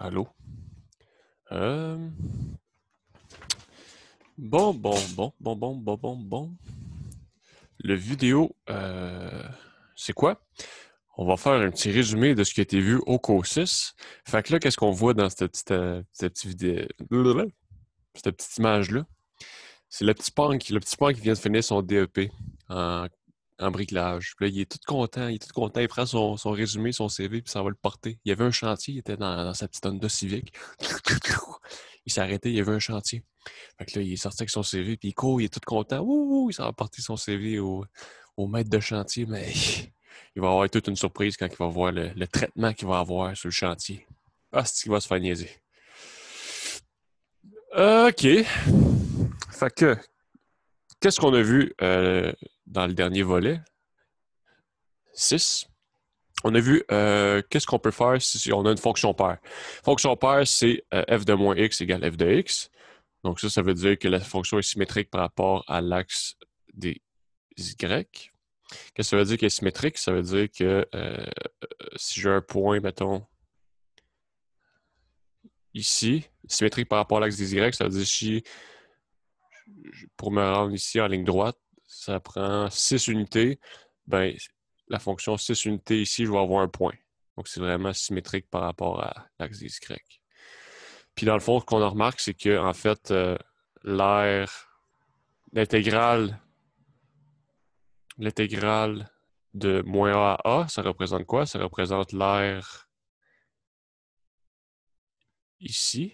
Allô? Euh, bon, bon, bon, bon, bon, bon, bon, bon. Le vidéo, euh, c'est quoi? On va faire un petit résumé de ce qui a été vu au CO6. Fait que là, qu'est-ce qu'on voit dans cette petite, euh, cette petite vidéo? image-là? C'est le petit pan le petit punk qui vient de finir son DEP en en bricolage. là, il est tout content, il est tout content, il prend son, résumé, son CV, puis ça va le porter. Il y avait un chantier, il était dans, sa petite de civique. il s'est arrêté, il y avait un chantier. Fait que là, il est sorti avec son CV, puis il court, il est tout content. Ouh, il s'en va porter son CV au, maître de chantier, mais il va avoir toute une surprise quand il va voir le, traitement qu'il va avoir sur le chantier. Ah, c'est qu'il va se faire niaiser. OK. Fait que, Qu'est-ce qu'on a vu euh, dans le dernier volet? 6. On a vu euh, qu'est-ce qu'on peut faire si on a une fonction paire. Fonction paire, c'est euh, f de moins x égale f de x. Donc ça, ça veut dire que la fonction est symétrique par rapport à l'axe des y. Qu'est-ce que ça veut dire qu'elle est symétrique? Ça veut dire que si j'ai un point, mettons, ici, symétrique par rapport à l'axe des y, ça veut dire si pour me rendre ici en ligne droite, ça prend 6 unités. Ben, la fonction 6 unités ici, je vais avoir un point. Donc, c'est vraiment symétrique par rapport à l'axe des Y. Puis, dans le fond, ce qu'on remarque, c'est que, en fait, euh, l'air, l'intégrale, l'intégrale de moins A à A, ça représente quoi? Ça représente l'air ici.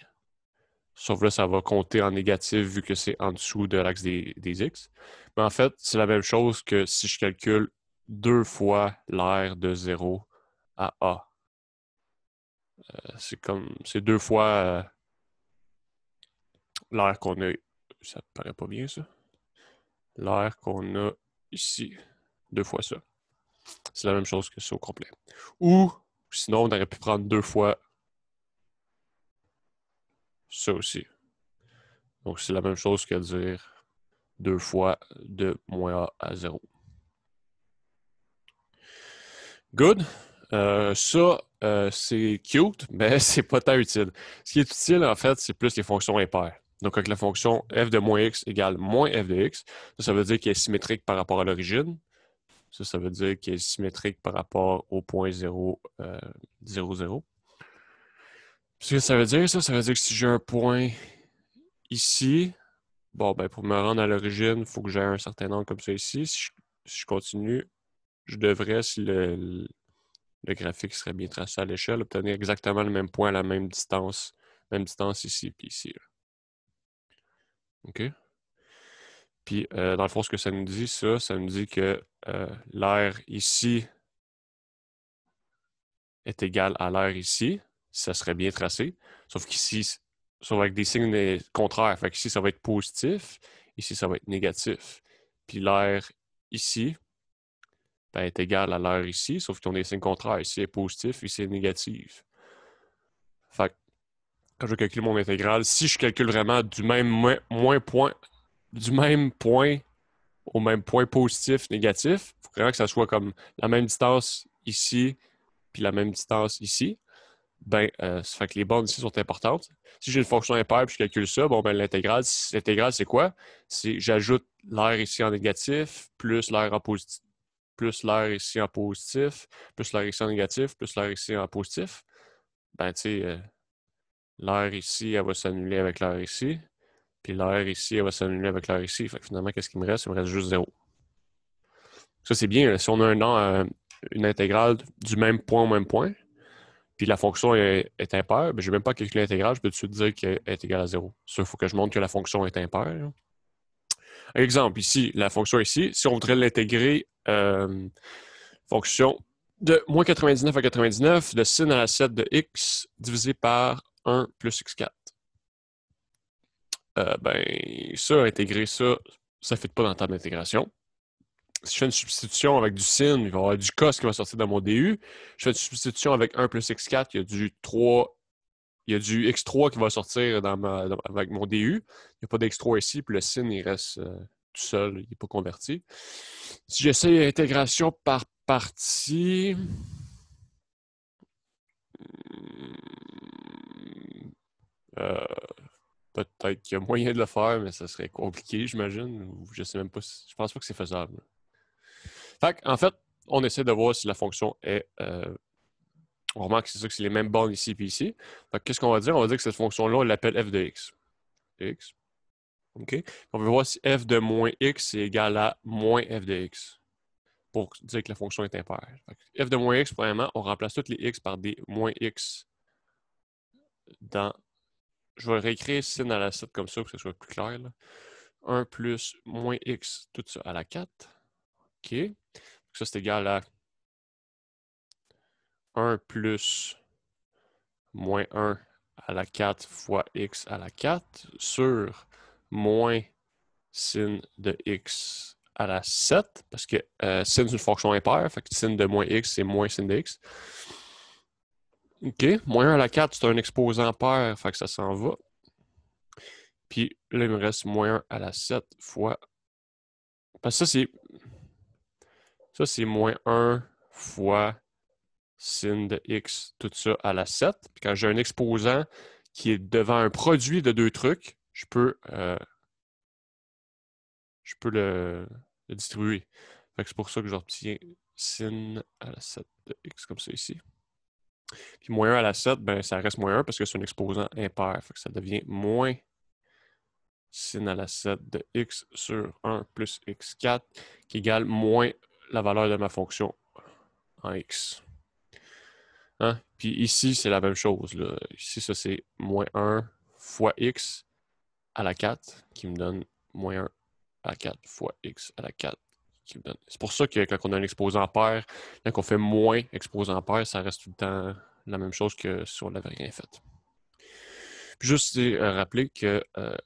Sauf là, ça va compter en négatif vu que c'est en dessous de l'axe des, x. Mais en fait, c'est la même chose que si je calcule deux fois l'air de 0 à a. Euh, c'est comme, c'est deux fois euh, l'aire l'air qu'on a. Ça paraît pas bien, ça. L'air qu'on a ici. Deux fois ça. C'est la même chose que ça au complet. Ou sinon, on aurait pu prendre deux fois ça aussi. Donc, c'est la même chose qu'à dire deux fois de moins A à 0. Good. Euh, ça, euh, c'est cute, mais c'est pas tant utile. Ce qui est utile, en fait, c'est plus les fonctions impaires. Donc, avec la fonction f de moins x égale moins f de x, ça, veut dire qu'elle est symétrique par rapport à l'origine. Ça, ça veut dire qu'elle est symétrique par rapport au point 0, 0, 0. Ce que ça veut dire, ça, ça veut dire que si j'ai un point ici, bon, ben, pour me rendre à l'origine, il faut que j'ai un certain nombre comme ça ici. Si je, continue, je devrais, si le, graphique serait bien tracé à l'échelle, obtenir exactement le même point à la même distance, même distance ici puis ici. OK? Puis, euh, dans le fond, ce que ça nous dit, ça, ça nous dit que euh, l'air ici est égal à l'air ici ça serait bien tracé. Sauf qu'ici, sauf avec des signes contraires. Fait ici ça va être positif, ici, ça va être négatif. Puis l'air ici ben, est égal à l'air ici, sauf qu'on a des signes contraires. Ici est positif, ici est négatif. Fait quand je calcule mon intégrale, si je calcule vraiment du même moins, point, du même point au même point positif, négatif, il faut vraiment que ça soit comme la même distance ici, puis la même distance ici ben, euh, ça fait que les bornes ici sont importantes. Si j'ai une fonction impaire et je calcule ça, bon, ben, l'intégrale, l'intégrale, c'est quoi? si j'ajoute l'air ici en négatif, plus l'air en positif, plus l'air ici en positif, plus l'air ici en négatif, plus l'air ici en positif. Ben, tu sais, euh, l'air ici, elle va s'annuler avec l'air ici. Puis l'air ici, elle va s'annuler avec l'air ici. Fait que finalement, qu'est-ce qui me reste? Il me reste juste zéro. Ça, c'est bien. Si on a un une intégrale du même point au même point, puis la fonction est, impaire, mais je n'ai même pas calculé l'intégrale, je peux tout de suite dire qu'elle est égale à 0. Ça, il faut que je montre que la fonction est impaire. Exemple, ici, la fonction ici, si on voudrait l'intégrer, euh, fonction de moins 99 à 99, de sin à la 7 de x divisé par 1 plus x4. Euh, ben, ça, intégrer ça, ça ne fait pas dans la table d'intégration si je fais une substitution avec du sin, il va y avoir du cos qui va sortir dans mon DU. Je fais une substitution avec 1 plus x4, il y a du 3, il y a du x3 qui va sortir avec mon DU. Il n'y a pas d'x3 ici, puis le sin, il reste euh, tout seul, il n'est pas converti. Si j'essaie intégration par partie, hmm, euh, peut-être qu'il y a moyen de le faire, mais ça serait compliqué, j'imagine. Je sais même pas Je pense pas que c'est faisable en fait, on essaie de voir si la fonction est. Euh, on remarque que c'est ça que c'est les mêmes bornes ici et ici. Qu'est-ce qu'on va dire? On va dire que cette fonction-là, on l'appelle f de x. On va voir si f de moins x est égal à moins f de x pour dire que la fonction est impaire. f de moins x, premièrement, on remplace toutes les x par des moins x dans... Je vais réécrire sin à la 7 comme ça pour que ce soit plus clair. 1 plus moins x, tout ça à la 4. OK ça, c'est égal à 1 plus moins 1 à la 4 fois x à la 4 sur moins sin de x à la 7, parce que euh, sin, c'est une fonction impaire, fait que sin de moins x, c'est moins sin de x. OK, moins 1 à la 4, c'est un exposant pair, fait que ça s'en va. Puis là, il me reste moins 1 à la 7 fois... Parce que ça, c'est ça, c'est moins 1 fois sin de x, tout ça à la 7. Puis quand j'ai un exposant qui est devant un produit de deux trucs, je peux, euh, je peux le, distribuer. c'est pour ça que j'obtiens sin à la 7 de x comme ça ici. Puis moins 1 à la 7, ben, ça reste moins 1 parce que c'est un exposant impair. Fait que ça devient moins sin à la 7 de x sur 1 plus x4 qui égale moins la valeur de ma fonction en x. Hein? Puis ici, c'est la même chose. Là. Ici, ça, c'est moins 1 fois x à la 4 qui me donne moins 1 à 4 fois x à la 4 C'est pour ça que quand on a un exposant pair, quand on fait moins exposant pair, ça reste tout le temps la même chose que si on n'avait rien fait. juste euh, rappeler que euh,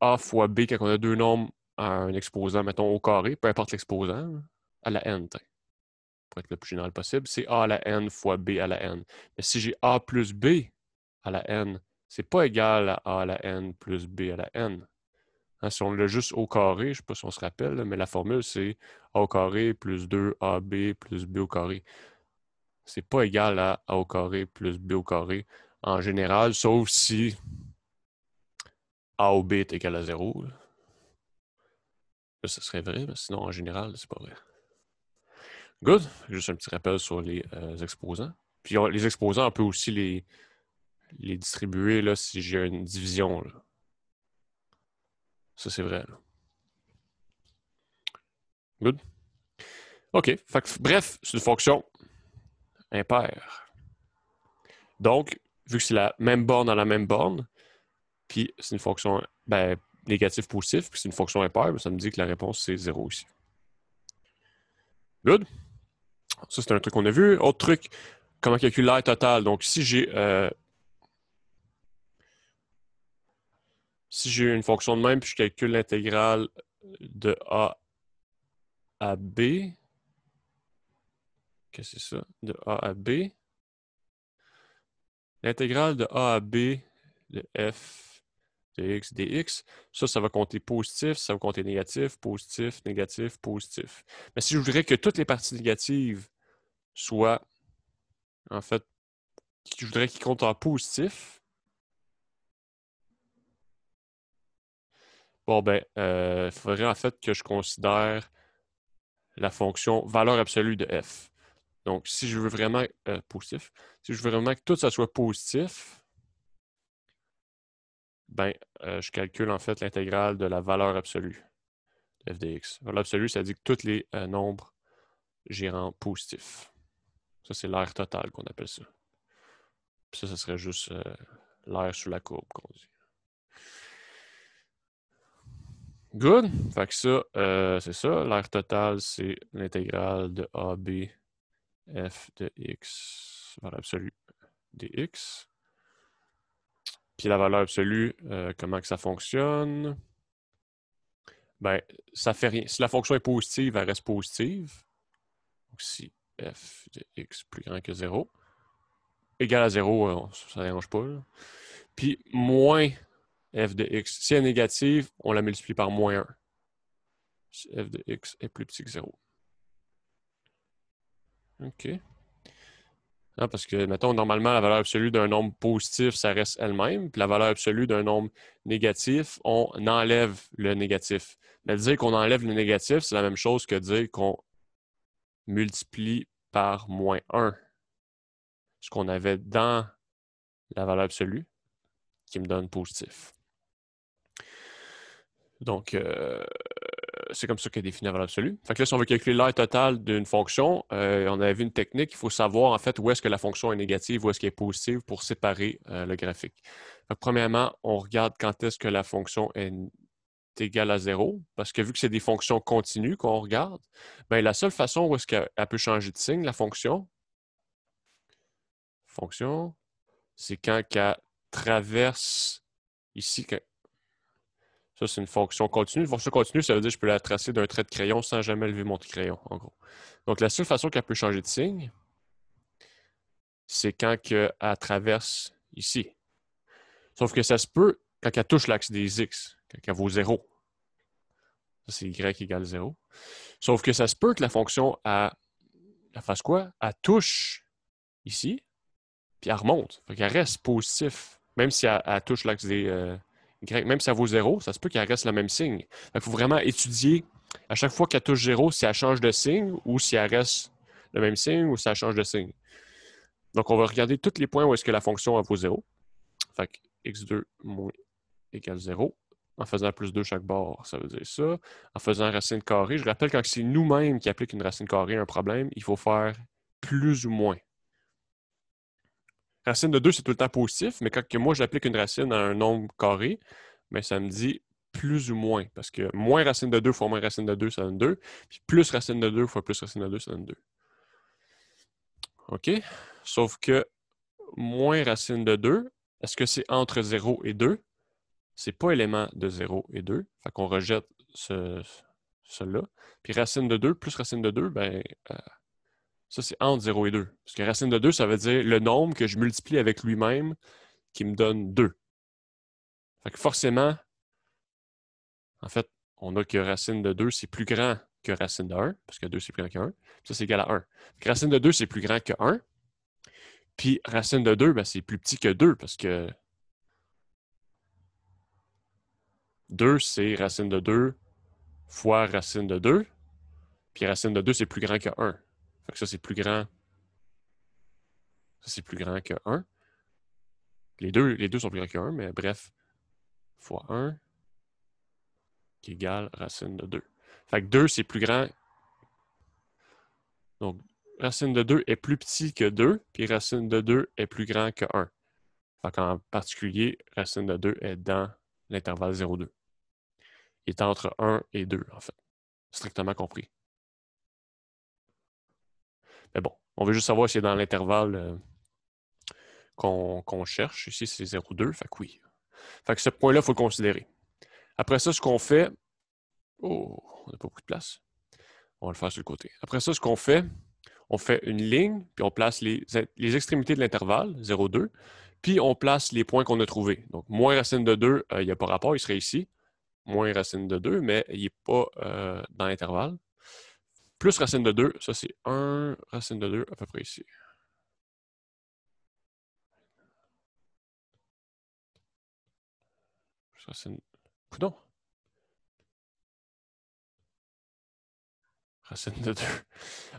a fois b, quand on a deux nombres à un exposant, mettons au carré, peu importe l'exposant, à la n, pour être le plus général possible, c'est a à la n fois b à la n. Mais si j'ai a plus b à la n, c'est pas égal à a à la n plus b à la n. Hein, si on l'a juste au carré, je ne sais pas si on se rappelle, mais la formule, c'est a au carré plus 2ab plus b au carré. C'est pas égal à a au carré plus b au carré en général, sauf si a au b est égal à 0. Ça ce serait vrai, mais sinon, en général, c'est pas vrai. Good. Juste un petit rappel sur les euh, exposants. Puis les exposants, on peut aussi les, les distribuer là, si j'ai une division. Ça, c'est vrai. Good. OK. bref, c'est une fonction impaire. Donc, vu que c'est la même borne à la même borne, puis c'est une fonction ben, négative positive, puis c'est une fonction impaire, ben, ça me dit que la réponse, c'est 0 ici. Good. Ça, c'est un truc qu'on a vu. Autre truc, comment calculer l'air total. Donc, si j'ai euh, si j'ai une fonction de même, puis je calcule l'intégrale de A à B. Qu'est-ce que c'est ça? De A à B. L'intégrale de A à B de F dx, dx. Ça, ça va compter positif, ça va compter négatif, positif, négatif, positif. Mais si je voudrais que toutes les parties négatives soient, en fait, je voudrais qu'ils comptent en positif, bon, ben, euh, il faudrait en fait que je considère la fonction valeur absolue de f. Donc, si je veux vraiment, euh, positif, si je veux vraiment que tout ça soit positif, ben, euh, je calcule en fait l'intégrale de la valeur absolue de f de x. Valeur absolue, ça dit que tous les euh, nombres gérants positifs. Ça, c'est l'air total qu'on appelle ça. ça, ça serait juste euh, l'air sous la courbe qu'on dit. Good. Fait que ça, c'est ça. L'air total, c'est l'intégrale de b, F de X, valeur absolue, dx. Puis la valeur absolue, euh, comment que ça fonctionne? Ben, ça fait rien. Si la fonction est positive, elle reste positive. Donc, si f de x plus grand que 0, égal à 0, euh, ça ne dérange pas. Puis moins f de x. Si elle est négative, on la multiplie par moins 1. Si f de x est plus petit que 0. OK. Hein, parce que, mettons, normalement, la valeur absolue d'un nombre positif, ça reste elle-même. Puis la valeur absolue d'un nombre négatif, on enlève le négatif. Mais dire qu'on enlève le négatif, c'est la même chose que dire qu'on multiplie par moins 1 ce qu'on avait dans la valeur absolue qui me donne positif. Donc, euh, c'est comme ça qu'elle définie la valeur absolue. Fait là, si on veut calculer l'air totale d'une fonction, euh, on avait vu une technique, il faut savoir en fait où est-ce que la fonction est négative, où est-ce qu'elle est positive pour séparer euh, le graphique. premièrement, on regarde quand est-ce que la fonction est égale à zéro, parce que vu que c'est des fonctions continues qu'on regarde, bien, la seule façon où est-ce qu'elle peut changer de signe, la fonction, fonction, c'est quand elle traverse ici, ça, c'est une fonction continue. Une fonction continue, ça veut dire que je peux la tracer d'un trait de crayon sans jamais lever mon crayon, en gros. Donc, la seule façon qu'elle peut changer de signe, c'est quand elle traverse ici. Sauf que ça se peut quand elle touche l'axe des X, quand elle vaut 0. Ça, c'est Y égale 0. Sauf que ça se peut que la fonction, elle, elle fasse quoi? Elle touche ici, puis elle remonte. Fait qu'elle reste positive, même si elle, touche l'axe des, euh, même si ça vaut zéro, ça se peut qu'elle reste le même signe. Il faut vraiment étudier à chaque fois qu'elle touche 0 si elle change de signe ou si elle reste le même signe ou si elle change de signe. Donc, on va regarder tous les points où est-ce que la fonction vaut zéro. Fait que x2 moins égale 0. En faisant plus 2 chaque bord, ça veut dire ça. En faisant racine carrée, je rappelle quand c'est nous-mêmes qui appliquons une racine carrée à un problème, il faut faire plus ou moins. Racine de 2, c'est tout le temps positif, mais quand que moi j'applique une racine à un nombre carré, mais ben, ça me dit plus ou moins. Parce que moins racine de 2 fois moins racine de 2, ça donne 2. Puis plus racine de 2 fois plus racine de 2, ça donne 2. OK? Sauf que moins racine de 2, est-ce que c'est entre 0 et 2? C'est pas élément de 0 et 2. Fait qu'on rejette ce, cela. Puis racine de 2 plus racine de 2, ben, euh, ça, c'est entre 0 et 2. Parce que racine de 2, ça veut dire le nombre que je multiplie avec lui-même qui me donne 2. Fait que forcément, en fait, on a que racine de 2, c'est plus grand que racine de 1, parce que 2, c'est plus grand que 1. Ça, c'est égal à 1. racine de 2, c'est plus grand que 1. Puis racine de 2, ben, c'est plus petit que 2, parce que 2, c'est racine de 2 fois racine de 2. Puis racine de 2, c'est plus grand que 1 que ça, c'est plus grand. c'est plus grand que 1. Les deux, les deux sont plus grands que 1, mais bref, fois 1 qui égale racine de 2. Fait que 2, c'est plus grand. Donc, racine de 2 est plus petit que 2, puis racine de 2 est plus grand que 1. Fait particulier, racine de 2 est dans l'intervalle 0,2. Il est entre 1 et 2, en fait, strictement compris. Mais bon, on veut juste savoir si c'est dans l'intervalle euh, qu'on cherche. Ici, c'est 0,2. Fait que oui. Fait que ce point-là, il faut le considérer. Après ça, ce qu'on fait. Oh, on n'a pas beaucoup de place. On va le faire sur le côté. Après ça, ce qu'on fait, on fait une ligne, puis on place les, extrémités de l'intervalle, 0,2, puis on place les points qu'on a trouvés. Donc, moins racine de 2, euh, il n'y a pas rapport, il serait ici. Moins racine de 2, mais il n'est pas euh, dans l'intervalle plus racine de 2, ça c'est 1 racine de 2 à peu près ici. Plus racine... Coudon. Racine de 2.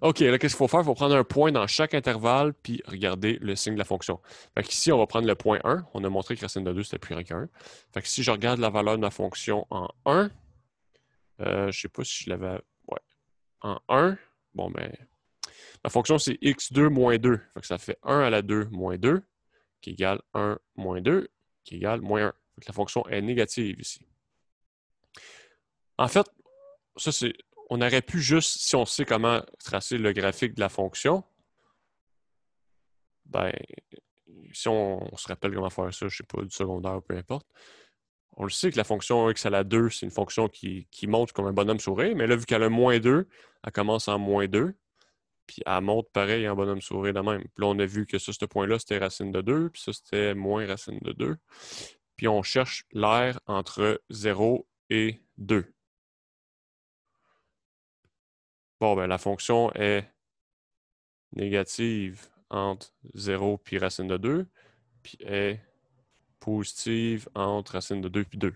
OK, là, qu'est-ce qu'il faut faire? Il faut prendre un point dans chaque intervalle puis regarder le signe de la fonction. Fait ici, on va prendre le point 1. On a montré que racine de 2, c'était plus rien qu'un. Fait que si je regarde la valeur de ma fonction en 1, euh, je ne sais pas si je l'avais en 1, bon, ben, La fonction, c'est x2 moins 2. ça fait 1 à la 2 moins 2, qui égale 1 moins 2, qui égale moins 1. la fonction est négative ici. En fait, ça, c'est, on aurait pu juste, si on sait comment tracer le graphique de la fonction, ben, si on, on se rappelle comment faire ça, je ne sais pas, du secondaire, peu importe, on le sait que la fonction x à la 2, c'est une fonction qui, monte comme un bonhomme souris mais là, vu qu'elle a moins 2, elle commence en moins 2, puis elle monte pareil en bonhomme souris de même. Puis là, on a vu que ça, ce point-là, c'était racine de 2, puis ça, c'était moins racine de 2. Puis on cherche l'air entre 0 et 2. Bon, ben, la fonction est négative entre 0 puis racine de 2, puis est positive entre racine de 2 puis 2. OK.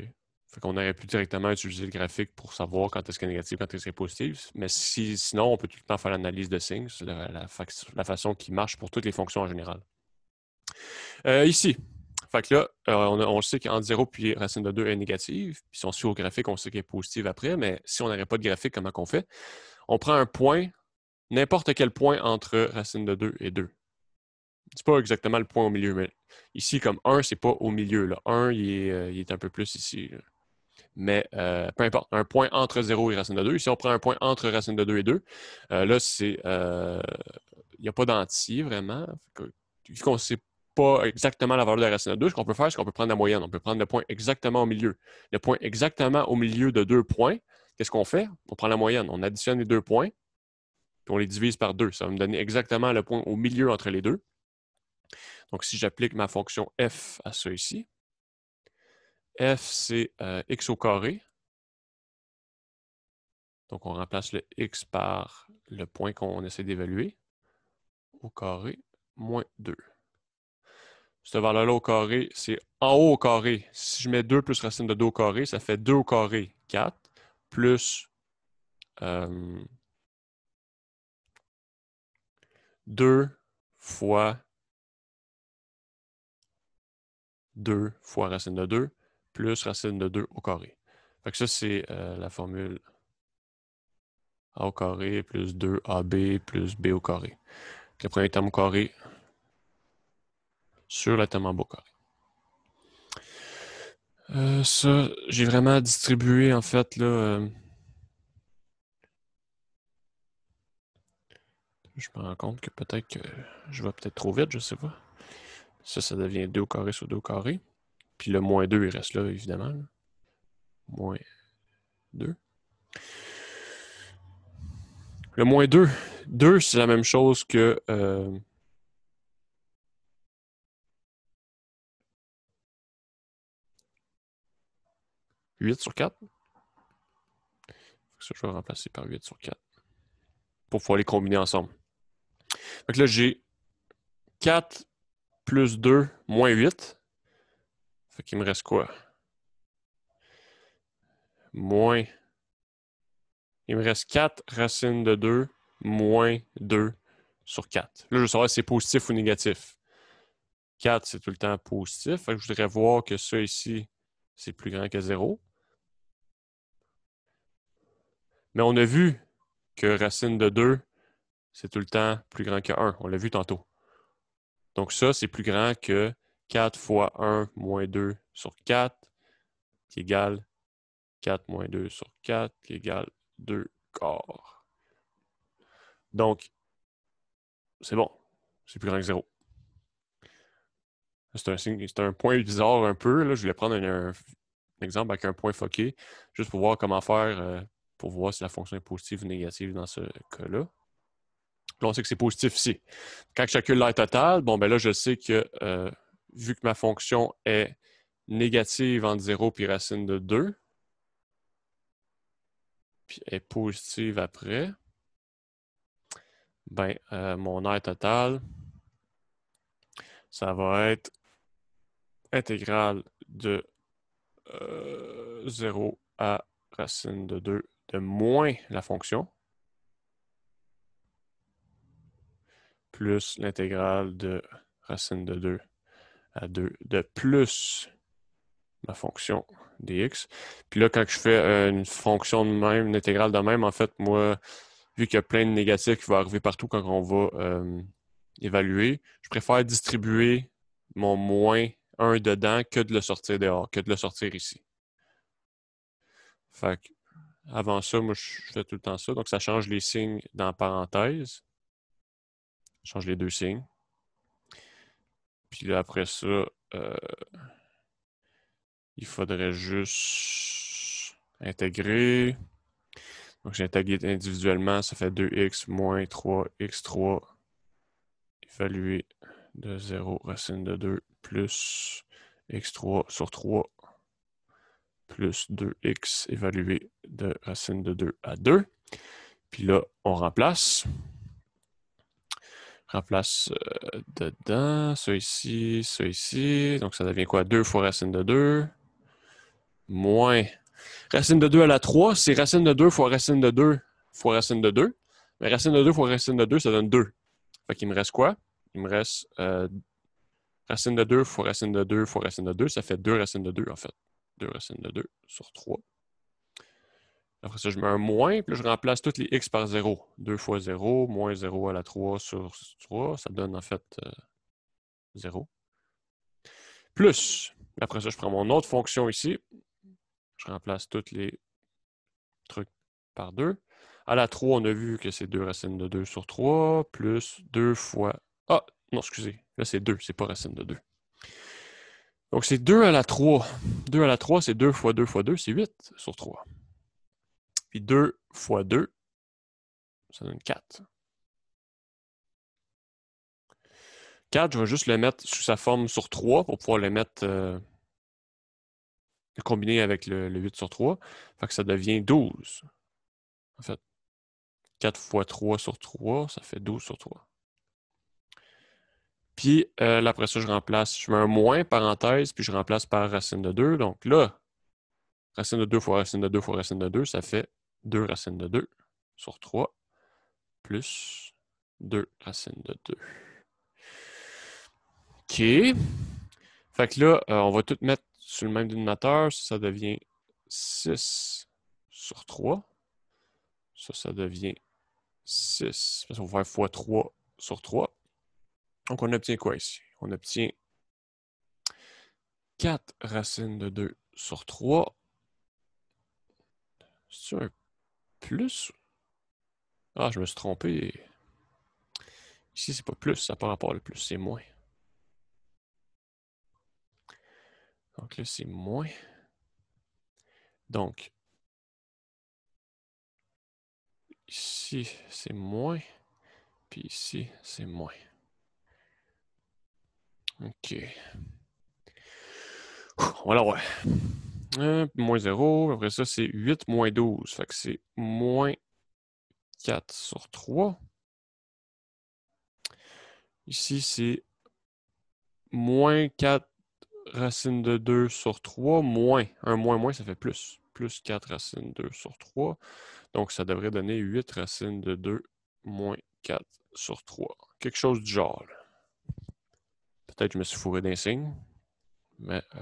Fait qu'on aurait pu directement utiliser le graphique pour savoir quand est-ce qu'il est négatif, quand est-ce qu'il est positif. Mais si, sinon, on peut tout le temps faire l'analyse de signes. la, façon qui marche pour toutes les fonctions en général. Euh, ici, fait que là, euh, on, sait qu'en 0 puis racine de 2 est négative. Puis si on suit au graphique, on sait qu'elle est positive après. Mais si on n'aurait pas de graphique, comment qu'on fait? On prend un point n'importe quel point entre racine de 2 et 2. C'est pas exactement le point au milieu, mais ici, comme 1, c'est pas au milieu. Là. 1, euh, il est, un peu plus ici. Mais euh, peu importe, un point entre 0 et racine de 2. Ici, on prend un point entre racine de 2 et 2, euh, là, c'est. Il n'y a pas d'anti vraiment. Vu qu'on ne sait pas exactement la valeur de la racine de 2, ce qu'on peut faire, c'est qu'on peut prendre la moyenne. On peut prendre le point exactement au milieu. Le point exactement au milieu de deux points, qu'est-ce qu'on fait? On prend la moyenne. On additionne les deux points puis on les divise par 2. Ça va me donner exactement le point au milieu entre les deux. Donc, si j'applique ma fonction f à ça ici, f, c'est euh, x au carré. Donc, on remplace le x par le point qu'on essaie d'évaluer. Au carré, moins 2. Cette valeur-là au carré, c'est en haut au carré. Si je mets 2 plus racine de 2 au carré, ça fait 2 au carré, 4, plus... Euh, 2 fois 2 fois racine de 2 plus racine de 2 au carré. Fait que ça, c'est euh, la formule a au carré plus 2ab plus b au carré. Le premier terme au carré sur le terme en bas au carré. Euh, ça, j'ai vraiment distribué en fait là, euh, je me rends compte que peut-être que je vais peut-être trop vite, je sais pas. Ça, ça devient 2 au carré sur 2 au carré. Puis le moins 2, il reste là, évidemment. Moins 2. Le moins 2. 2, c'est la même chose que. 8 euh, sur 4. Ça, je vais remplacer par 8 sur 4 pour pouvoir les combiner ensemble. Donc là, j'ai 4 plus 2 moins 8. Fait qu'il me reste quoi? Moins. Il me reste 4 racines de 2 moins 2 sur 4. Là, je veux savoir si c'est positif ou négatif. 4, c'est tout le temps positif. Fait je voudrais voir que ça ici, c'est plus grand que 0. Mais on a vu que racine de 2 c'est tout le temps plus grand que 1. On l'a vu tantôt. Donc ça, c'est plus grand que 4 fois 1 moins 2 sur 4, qui égale 4 moins 2 sur 4, qui égale 2 quarts. Donc, c'est bon. C'est plus grand que 0. C'est un, un, point bizarre un peu. Je voulais prendre un, exemple avec un point foqué, juste pour voir comment faire, euh, pour voir si la fonction est positive ou négative dans ce cas-là on sait que c'est positif ici. Quand je calcule l'air total, bon, ben là, je sais que euh, vu que ma fonction est négative entre 0 puis racine de 2, puis est positive après, ben, euh, mon air total, ça va être intégrale de 0 euh, à racine de 2 de moins la fonction. plus l'intégrale de racine de 2 à 2 de plus ma fonction dx. Puis là, quand je fais euh, une fonction de même, une intégrale de même, en fait, moi, vu qu'il y a plein de négatifs qui vont arriver partout quand on va euh, évaluer, je préfère distribuer mon moins 1 dedans que de le sortir dehors, que de le sortir ici. Fait avant ça, moi, je fais tout le temps ça. Donc, ça change les signes dans parenthèse change les deux signes. Puis là, après ça, euh, il faudrait juste intégrer. Donc, j'intègre individuellement, ça fait 2x moins 3x3 évalué de 0 racine de 2 plus x3 sur 3 plus 2x évalué de racine de 2 à 2. Puis là, on remplace remplace dedans, ça ici, ça ici. Donc, ça devient quoi? 2 fois racine de 2 moins. Racine de 2 à la 3, c'est racine de 2 fois racine de 2 fois racine de 2. Mais racine de 2 fois racine de 2, ça donne 2. Fait qu'il me reste quoi? Il me reste racine de 2 fois racine de 2 fois racine de 2. Ça fait 2 racines de 2, en fait. 2 racines de 2 sur 3. Après ça, je mets un moins, puis je remplace toutes les x par 0. 2 fois 0, moins 0 à la 3 sur 3, ça donne en fait 0. Euh, plus, après ça, je prends mon autre fonction ici. Je remplace tous les trucs par 2. À la 3, on a vu que c'est 2 racines de 2 sur 3, plus 2 fois... Ah, non, excusez. Là, c'est 2, c'est pas racine de 2. Donc, c'est 2 à la 3. 2 à la 3, c'est 2 fois 2 fois 2, c'est 8 sur 3. Puis 2 fois 2, ça donne 4. 4, je vais juste le mettre sous sa forme sur 3 pour pouvoir le mettre euh, le combiner avec le, 8 sur 3. Fait que ça devient 12. En fait, 4 fois 3 sur 3, ça fait 12 sur 3. Puis euh, là, après ça, je remplace, je mets un moins parenthèse, puis je remplace par racine de 2. Donc là, racine de 2 fois racine de 2 fois racine de 2, ça fait 2 racines de 2 sur 3 plus 2 racines de 2. OK. Fait que là, euh, on va tout mettre sur le même dénominateur. Ça, ça devient 6 sur 3. Ça, ça devient 6. Parce va faire fois 3 sur 3. Donc, on obtient quoi ici? On obtient 4 racines de 2 sur 3. C'est un plus. Ah, je me suis trompé. Ici, c'est pas plus, ça par rapport le plus, c'est moins. Donc là, c'est moins. Donc, ici, c'est moins. Puis ici, c'est moins. OK. Voilà, ouais. 1, moins 0. Après ça, c'est 8 moins 12. Fait que c'est moins 4 sur 3. Ici, c'est moins 4 racines de 2 sur 3, moins. Un moins moins, ça fait plus. Plus 4 racines de 2 sur 3. Donc, ça devrait donner 8 racines de 2 moins 4 sur 3. Quelque chose du genre. Peut-être que je me suis fourré d'un signe, mais euh,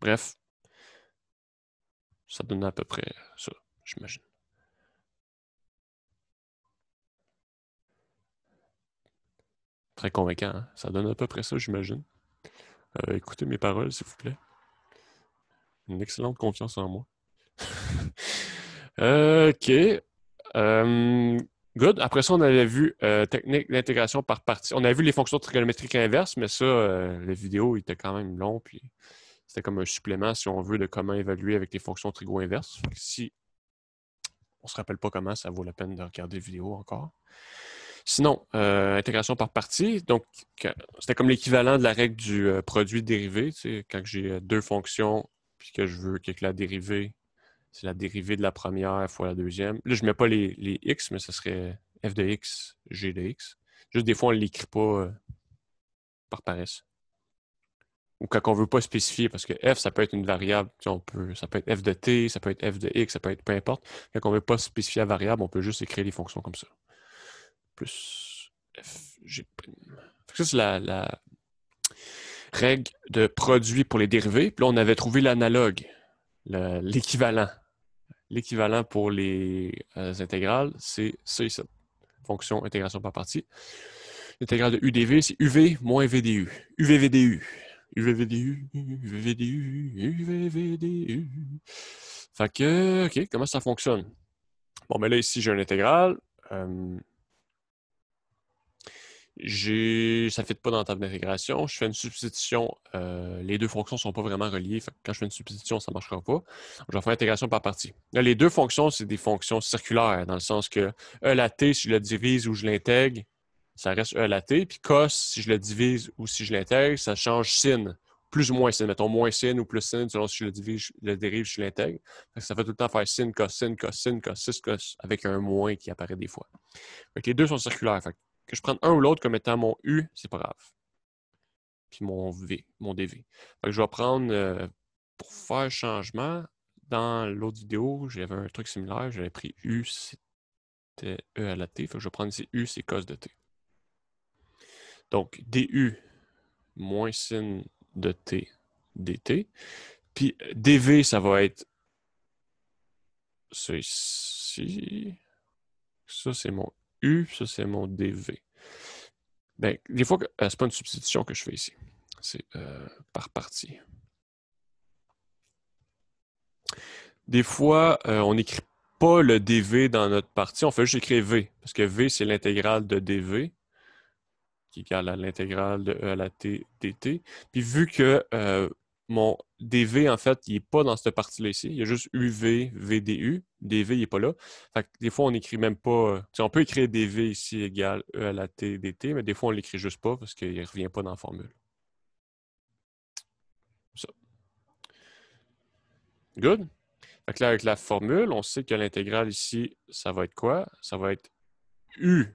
Bref, ça donne à peu près ça, j'imagine. Très convaincant, hein? ça donne à peu près ça, j'imagine. Euh, écoutez mes paroles, s'il vous plaît. Une excellente confiance en moi. ok. Euh, good. Après ça, on avait vu euh, technique d'intégration par partie. On a vu les fonctions trigonométriques inverses, mais ça, la vidéo était quand même longue, puis c'était comme un supplément, si on veut, de comment évaluer avec les fonctions trigo inverses. Si on ne se rappelle pas comment, ça vaut la peine de regarder la vidéo encore. Sinon, euh, intégration par partie, donc c'était comme l'équivalent de la règle du euh, produit dérivé. Tu quand j'ai euh, deux fonctions, puis que je veux que la dérivée, c'est la dérivée de la première fois la deuxième. Là, je ne mets pas les, x, mais ce serait f de x, g de x. Juste des fois, on ne l'écrit pas par paresse ou quand on ne veut pas spécifier, parce que f, ça peut être une variable, on peut, ça peut être f de t, ça peut être f de x, ça peut être peu importe. Quand on ne veut pas spécifier la variable, on peut juste écrire les fonctions comme ça. Plus f, Ça, c'est la, règle de produit pour les dérivés. Puis là, on avait trouvé l'analogue, l'équivalent. L'équivalent pour les euh, intégrales, c'est ça ici. Fonction intégration par partie. L'intégrale de u dv, c'est UV moins VDU. UVVDU. UVVDU, UVVDU, UVVDU. Fait que, OK, comment ça fonctionne? Bon, mais ben là, ici, j'ai une intégrale. Euh, ça ne fit pas dans la table d'intégration. Je fais une substitution. Euh, les deux fonctions ne sont pas vraiment reliées. quand je fais une substitution, ça ne marchera pas. Je vais faire intégration par partie. les deux fonctions, c'est des fonctions circulaires, dans le sens que E, la T, si je la divise ou je l'intègre, ça reste E la T. Puis cos, si je le divise ou si je l'intègre, ça change sin. Plus ou moins sin. Mettons moins sin ou plus sin, selon si je le divise, je le dérive, je l'intègre. Ça fait tout le temps faire sin, cos, sin, cos, sin, cos, cos, avec un moins qui apparaît des fois. les deux sont circulaires. que je prenne un ou l'autre comme étant mon U, c'est pas grave. Puis mon V, mon DV. je vais prendre, euh, pour faire changement, dans l'autre vidéo, j'avais un truc similaire. J'avais pris U, c'était E à la T. je vais prendre ici U, c'est cos de T. Donc, DU moins sin de t dt. Puis dv, ça va être ceci. Ça, c'est mon u, ça, c'est mon dv. Bien, des fois, euh, c'est pas une substitution que je fais ici. C'est euh, par partie. Des fois, euh, on n'écrit pas le dv dans notre partie, on fait juste écrire v, parce que v, c'est l'intégrale de dv qui est égal à l'intégrale de E à la T dt. Puis vu que euh, mon dv, en fait, il n'est pas dans cette partie-là ici, il y a juste uv, vdu, dv, il n'est pas là. Fait des fois, on n'écrit même pas... Euh, on peut écrire dv ici égale E à la T dt, mais des fois, on ne l'écrit juste pas parce qu'il ne revient pas dans la formule. Ça. Good. Fait que là, avec la formule, on sait que l'intégrale ici, ça va être quoi? Ça va être U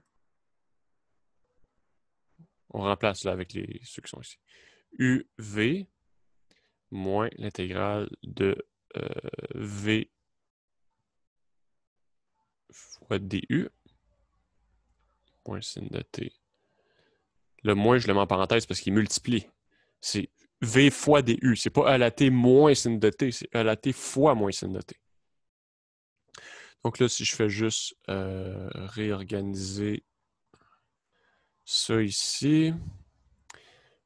on remplace là avec les, ceux qui sont ici. UV moins l'intégrale de euh, V fois DU moins signe de T. Le moins, je le mets en parenthèse parce qu'il multiplie. C'est V fois DU. C'est pas A e la T moins signe de T, c'est A e la T fois moins signe de T. Donc là, si je fais juste euh, réorganiser ça ici.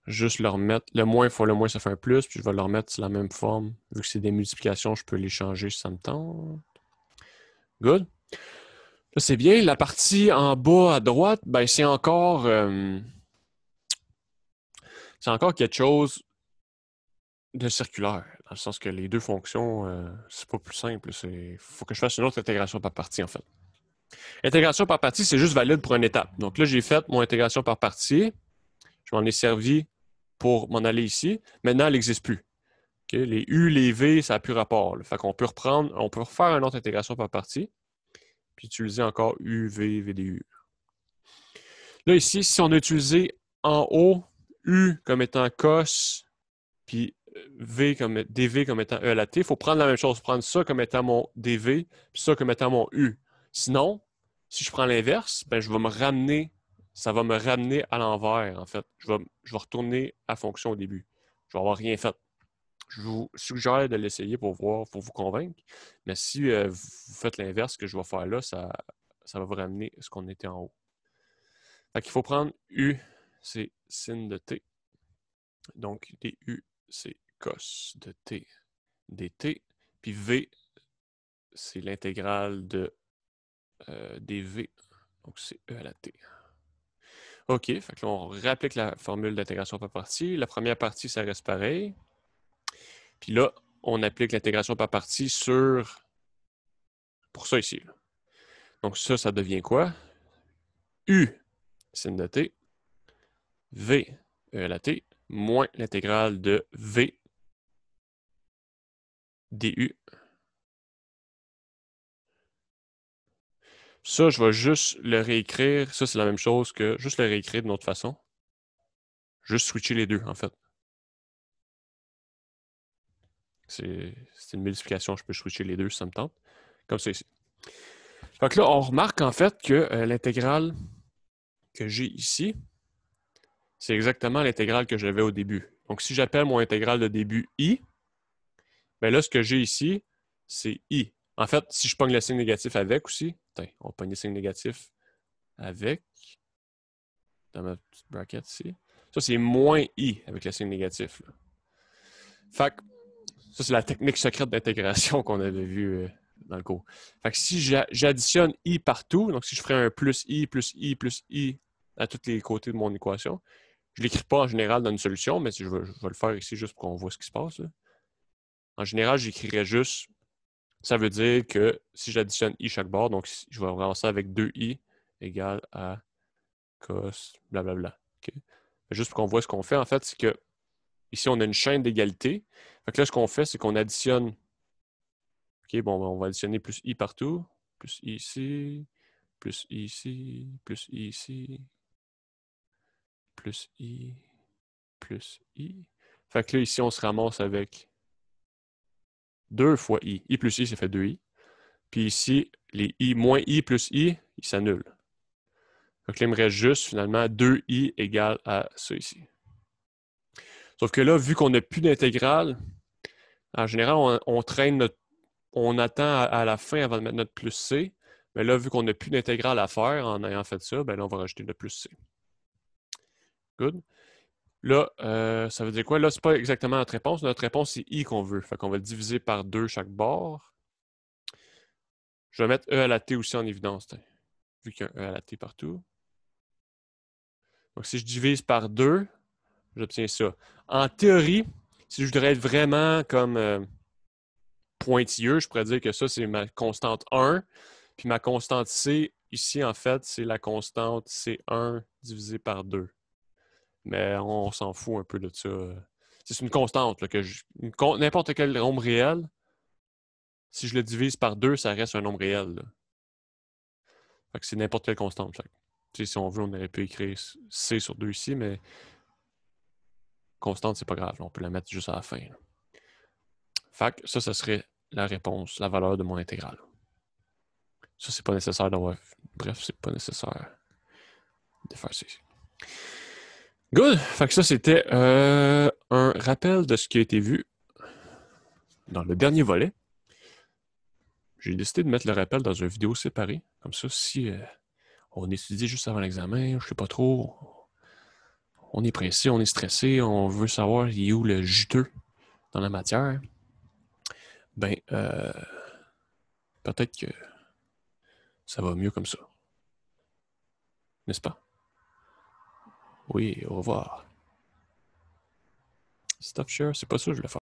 Juste leur mettre Le moins fois le moins, ça fait un plus. Puis je vais leur mettre la même forme. Vu que c'est des multiplications, je peux les changer si ça me tente. Good. Là, c'est bien. La partie en bas à droite, ben, c'est encore. Euh, c'est encore quelque chose de circulaire, dans le sens que les deux fonctions, euh, c'est pas plus simple. Il faut que je fasse une autre intégration par partie, en fait. Intégration par partie, c'est juste valide pour une étape. Donc là, j'ai fait mon intégration par partie. Je m'en ai servi pour m'en aller ici. Maintenant, elle n'existe plus. Les U, les V, ça n'a plus rapport. Fait qu'on peut reprendre, on peut refaire une autre intégration par partie, puis utiliser encore U, V, VDU. Là, ici, si on a utilisé en haut U comme étant cos, puis euh, V comme, DV comme étant E à T, il faut prendre la même chose, prendre ça comme étant mon DV, puis ça comme étant mon U. Sinon, si je prends l'inverse, ben, je vais me ramener, ça va me ramener à l'envers, en fait. Je vais, je vais retourner à fonction au début. Je vais avoir rien fait. Je vous suggère de l'essayer pour voir, pour vous convaincre. Mais si euh, vous faites l'inverse que je vais faire là, ça, ça va vous ramener à ce qu'on était en haut. Fait qu'il faut prendre U, c'est sin de T. Donc, DU, c'est cos de T dt. Puis V, c'est l'intégrale de euh, dv V. Donc, c'est E à la T. OK, fait on réapplique la formule d'intégration par partie. La première partie, ça reste pareil. Puis là, on applique l'intégration par partie sur... pour ça ici. Donc ça, ça devient quoi? U, signe de T, V, E à la T, moins l'intégrale de V du Ça, je vais juste le réécrire. Ça, c'est la même chose que juste le réécrire d'une autre façon. Juste switcher les deux, en fait. C'est une multiplication, je peux switcher les deux si ça me tente. Comme ça ici. Donc là, on remarque en fait que euh, l'intégrale que j'ai ici, c'est exactement l'intégrale que j'avais au début. Donc si j'appelle mon intégrale de début i, bien là, ce que j'ai ici, c'est i. En fait, si je pogne le signe négatif avec aussi, on pogne le signe négatif avec dans ma petite bracket ici. Ça, c'est moins i avec le signe négatif. ça, c'est la technique secrète d'intégration qu'on avait vue euh, dans le cours. Fait si j'additionne i partout, donc si je ferais un plus i, plus i, plus i à tous les côtés de mon équation, je ne l'écris pas en général dans une solution, mais je vais, je vais le faire ici juste pour qu'on voit ce qui se passe. En général, j'écrirais juste ça veut dire que si j'additionne i chaque bord, donc je vais avoir avec 2i égale à cos blablabla. Juste pour qu'on voit ce qu'on fait, en fait, c'est que ici, on a une chaîne d'égalité. là, ce qu'on fait, c'est qu'on additionne. OK, bon, ben, on va additionner plus i partout, plus i ici, plus i ici, plus i ici, plus i, plus i. Fait là, ici, on se ramasse avec 2 fois i. i plus i, ça fait 2i. Puis ici, les i moins i plus i, ils s'annulent. Donc il me juste finalement 2i égale à ça ici. Sauf que là, vu qu'on n'a plus d'intégrale, en général, on, traîne notre, on attend à, la fin avant de mettre notre plus c. Mais là, vu qu'on n'a plus d'intégrale à faire en ayant fait ça, ben on va rajouter le plus c. Good. Là, euh, ça veut dire quoi? Là, n'est pas exactement notre réponse. Notre réponse, c'est i qu'on veut. Fait qu'on va le diviser par deux chaque bord. Je vais mettre e à la t aussi en évidence, vu qu'il y a un e à la t partout. Donc, si je divise par deux, j'obtiens ça. En théorie, si je voudrais être vraiment comme euh, pointilleux, je pourrais dire que ça, c'est ma constante 1. Puis ma constante C, ici, en fait, c'est la constante C1 divisé par 2. Mais on, s'en fout un peu de ça. Euh. C'est une constante. que n'importe quel nombre réel, si je le divise par deux, ça reste un nombre réel. c'est n'importe quelle constante. si on veut, on aurait pu écrire C sur 2 ici, mais constante, c'est pas grave. On peut la mettre juste à la fin. Fait ça, ça serait la réponse, la valeur de mon intégrale. Ça, c'est pas nécessaire d'avoir. Bref, c'est pas nécessaire de faire ça Good. Fait ça, c'était euh, un rappel de ce qui a été vu dans le dernier volet. J'ai décidé de mettre le rappel dans une vidéo séparée. Comme ça, si euh, on étudie juste avant l'examen, je ne sais pas trop, on est pressé, on est stressé, on veut savoir il est où le juteux dans la matière, ben, euh, peut-être que ça va mieux comme ça. N'est-ce pas? Oui, au revoir. Stuff share, c'est pas ça que je le fais